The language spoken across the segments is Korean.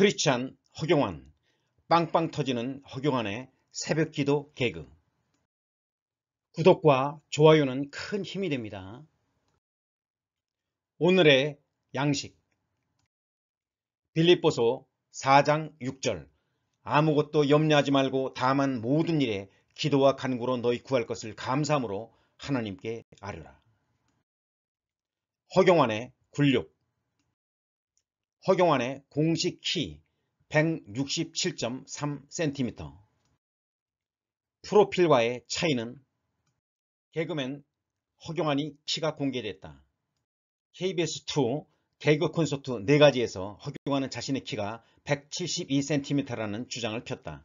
크리찬 허경환 빵빵 터지는 허경환의 새벽기도 개그 구독과 좋아요는 큰 힘이 됩니다. 오늘의 양식 빌립보소 4장 6절 아무것도 염려하지 말고 다만 모든 일에 기도와 간구로 너희 구할 것을 감사함으로 하나님께 아뢰라. 허경환의 굴욕 허경환의 공식 키 167.3cm 프로필과의 차이는 개그맨 허경환이 키가 공개됐다. KBS2 개그 콘서트 4가지에서 허경환은 자신의 키가 172cm라는 주장을 폈다.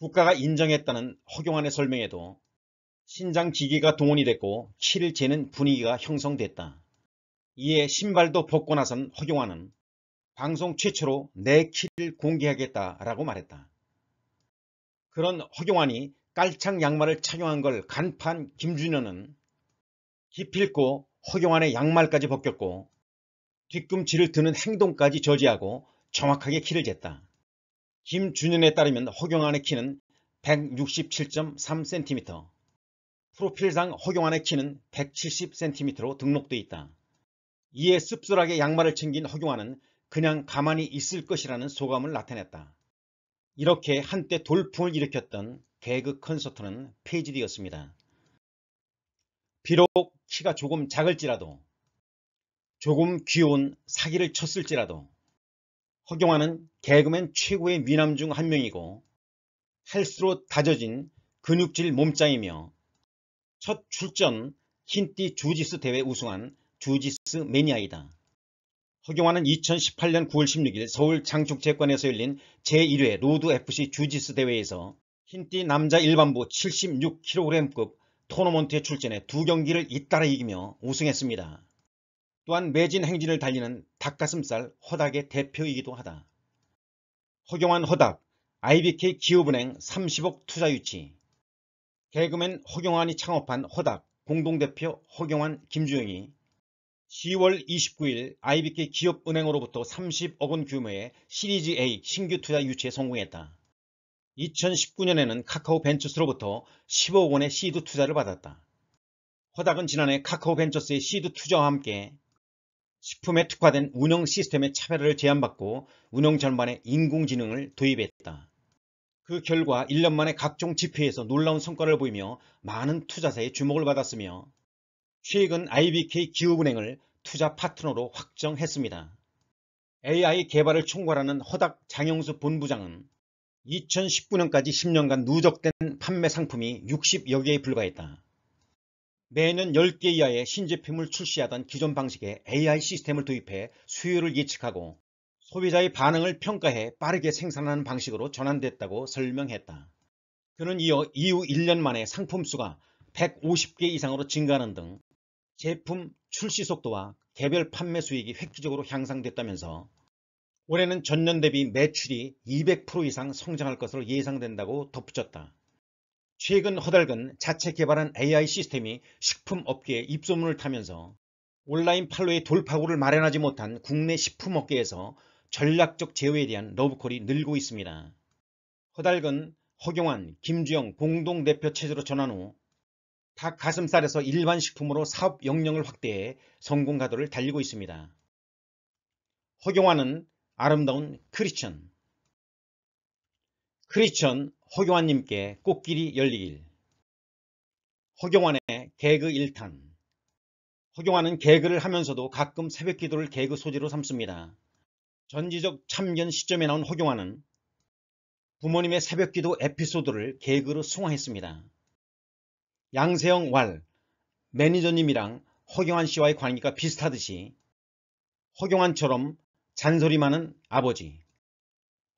국가가 인정했다는 허경환의 설명에도 신장 기계가 동원이 됐고 키를 재는 분위기가 형성됐다. 이에 신발도 벗고 나선 허경환은 방송 최초로 내 키를 공개하겠다라고 말했다. 그런 허경환이 깔창 양말을 착용한 걸 간판 김준현은 기필코 허경환의 양말까지 벗겼고 뒤꿈치를 드는 행동까지 저지하고 정확하게 키를 쟀다. 김준현에 따르면 허경환의 키는 167.3cm, 프로필상 허경환의 키는 170cm로 등록돼 있다. 이에 씁쓸하게 양말을 챙긴 허경환은 그냥 가만히 있을 것이라는 소감을 나타냈다. 이렇게 한때 돌풍을 일으켰던 개그 콘서트는 폐지되었습니다 비록 키가 조금 작을지라도 조금 귀여운 사기를 쳤을지라도 허경환은 개그맨 최고의 미남 중 한 명이고 할수록 다져진 근육질 몸짱이며 첫 출전 흰띠 주지스 대회 우승한 주지스 매니아이다. 허경환은 2018년 9월 16일 서울 장충체육관에서 열린 제1회 로드FC 주짓수 대회에서 흰띠 남자 일반부 76kg급 토너먼트에 출전해 두 경기를 잇따라 이기며 우승했습니다. 또한 매진 행진을 달리는 닭가슴살 허닭의 대표이기도 하다. 허경환 허닭, IBK 기업은행 30억 투자 유치 개그맨 허경환이 창업한 허닭 공동대표 허경환 김주영이 10월 29일 IBK 기업은행으로부터 30억 원 규모의 시리즈 A 신규 투자 유치에 성공했다. 2019년에는 카카오 벤처스로부터 15억 원의 시드 투자를 받았다. 허닥은 지난해 카카오 벤처스의 시드 투자와 함께 식품에 특화된 운영 시스템의 차별화를 제안받고 운영 전반에 인공지능을 도입했다. 그 결과 1년 만에 각종 지표에서 놀라운 성과를 보이며 많은 투자사의 주목을 받았으며 최근 IBK 기업은행을 투자 파트너로 확정했습니다. AI 개발을 총괄하는 허닥 장영수 본부장은 2019년까지 10년간 누적된 판매 상품이 60여 개에 불과했다. 매년 10개 이하의 신제품을 출시하던 기존 방식의 AI 시스템을 도입해 수요를 예측하고 소비자의 반응을 평가해 빠르게 생산하는 방식으로 전환됐다고 설명했다. 그는 이어 이후 1년 만에 상품 수가 150개 이상으로 증가하는 등 제품 출시 속도와 개별 판매 수익이 획기적으로 향상됐다면서 올해는 전년 대비 매출이 200% 이상 성장할 것으로 예상된다고 덧붙였다. 최근 허달근 자체 개발한 AI 시스템이 식품업계에 입소문을 타면서 온라인 판로의 돌파구를 마련하지 못한 국내 식품업계에서 전략적 제어에 대한 러브콜이 늘고 있습니다. 허달근, 허경환, 김주영 공동대표 체제로 전환 후닭 가슴살에서 일반 식품으로 사업 영역을 확대해 성공 가도를 달리고 있습니다. 허경환은 아름다운 크리천 크리천 허경환님께 꽃길이 열리길 허경환의 개그 1탄 허경환은 개그를 하면서도 가끔 새벽기도를 개그 소재로 삼습니다. 전지적 참견 시점에 나온 허경환은 부모님의 새벽기도 에피소드를 개그로 승화했습니다. 양세형 왈 매니저님이랑 허경환 씨와의 관계가 비슷하듯이 허경환처럼 잔소리 많은 아버지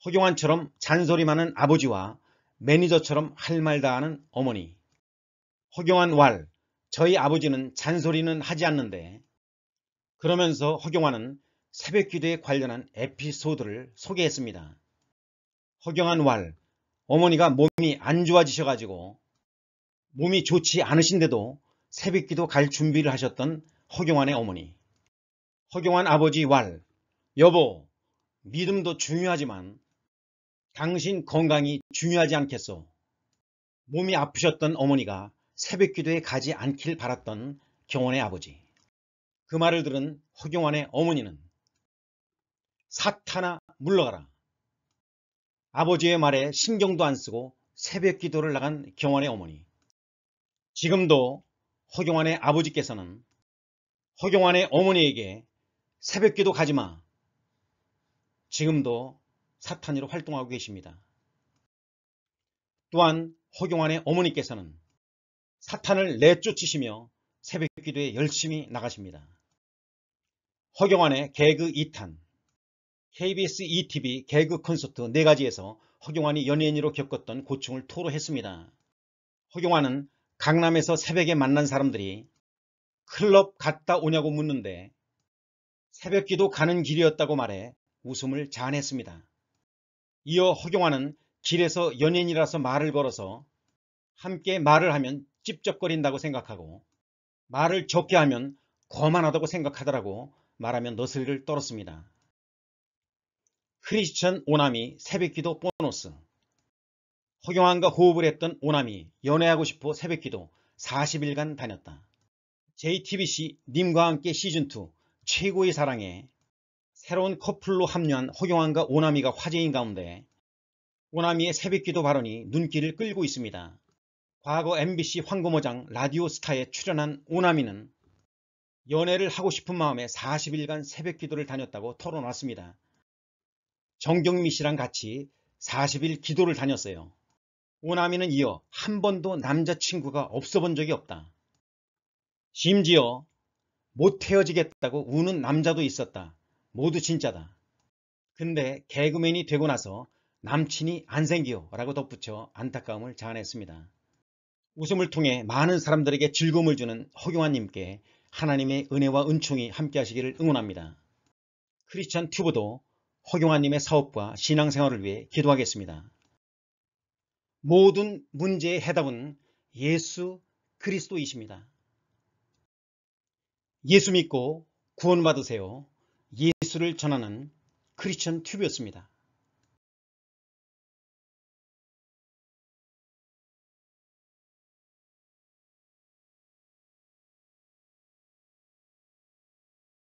허경환처럼 잔소리 많은 아버지와 매니저처럼 할 말 다하는 어머니 허경환 왈 저희 아버지는 잔소리는 하지 않는데 그러면서 허경환은 새벽기도에 관련한 에피소드를 소개했습니다. 허경환 왈 어머니가 몸이 안 좋아지셔가지고 몸이 좋지 않으신데도 새벽기도 갈 준비를 하셨던 허경환의 어머니. 허경환 아버지 왈, 여보, 믿음도 중요하지만 당신 건강이 중요하지 않겠소. 몸이 아프셨던 어머니가 새벽기도에 가지 않길 바랐던 경원의 아버지. 그 말을 들은 허경환의 어머니는 사타나 물러가라. 아버지의 말에 신경도 안 쓰고 새벽 기도를 나간 경원의 어머니. 지금도 허경환의 아버지께서는 허경환의 어머니에게 새벽기도 가지마 지금도 사탄으로 활동하고 계십니다. 또한 허경환의 어머니께서는 사탄을 내쫓으시며 새벽기도에 열심히 나가십니다. 허경환의 개그 2탄, KBS ETV 개그 콘서트 4가지에서 허경환이 연예인으로 겪었던 고충을 토로했습니다. 허경환은 강남에서 새벽에 만난 사람들이 클럽 갔다 오냐고 묻는데 새벽기도 가는 길이었다고 말해 웃음을 자아냈습니다. 이어 허경환은 길에서 연인이라서 말을 걸어서 함께 말을 하면 찝쩍거린다고 생각하고 말을 적게 하면 거만하다고 생각하더라고 말하면 너스리를 떨었습니다. 크리스천 오남이 새벽기도 보너스 허경환과 호흡을 했던 오남이 연애하고 싶어 새벽기도 40일간 다녔다. JTBC 님과 함께 시즌2 최고의 사랑에 새로운 커플로 합류한 허경환과 오남이가 화제인 가운데 오남이의 새벽기도 발언이 눈길을 끌고 있습니다. 과거 MBC 황금어장 라디오 스타에 출연한 오남이는 연애를 하고 싶은 마음에 40일간 새벽기도를 다녔다고 털어놨습니다. 정경미 씨랑 같이 40일 기도를 다녔어요. 오나미는 이어 한 번도 남자친구가 없어 본 적이 없다. 심지어 못 헤어지겠다고 우는 남자도 있었다. 모두 진짜다. 근데 개그맨이 되고 나서 남친이 안생겨 라고 덧붙여 안타까움을 자아냈습니다. 웃음을 통해 많은 사람들에게 즐거움을 주는 허경환님께 하나님의 은혜와 은총이 함께 하시기를 응원합니다. 크리스천 튜브도 허경환님의 사업과 신앙생활을 위해 기도하겠습니다. 모든 문제의 해답은 예수 그리스도이십니다. 예수 믿고 구원받으세요. 예수를 전하는 크리스천 튜브였습니다.